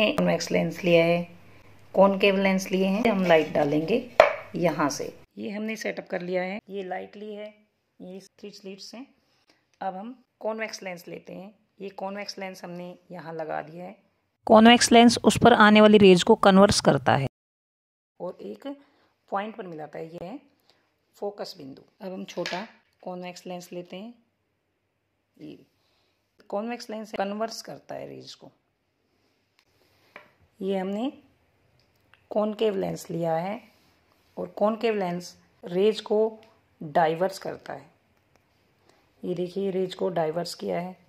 हमने convex lens लिया है कॉनकेव लेंस लिए हैं हम लाइट डालेंगे यहाँ से ये हमने सेटअप कर लिया है ये लाइट ली है ये थ्री स्लीट्स हैं अब हम कॉन्वेक्स लेंस लेते हैं ये कॉन्वेक्स लेंस हमने यहाँ लगा दिया है कॉन्वेक्स लेंस उस पर आने वाली रेज को कन्वर्स करता है और एक पॉइंट पर मिलाता है ये है फोकस बिंदु अब हम छोटा कॉन्वेक्स लेंस लेते हैं ये कॉन्वेक्स लेंस कन्वर्स करता है रेज को ये हमने कॉनकेव लेंस लिया है और कॉनकेव लेंस रेज को डाइवर्स करता है ये देखिए रेज को डाइवर्स किया है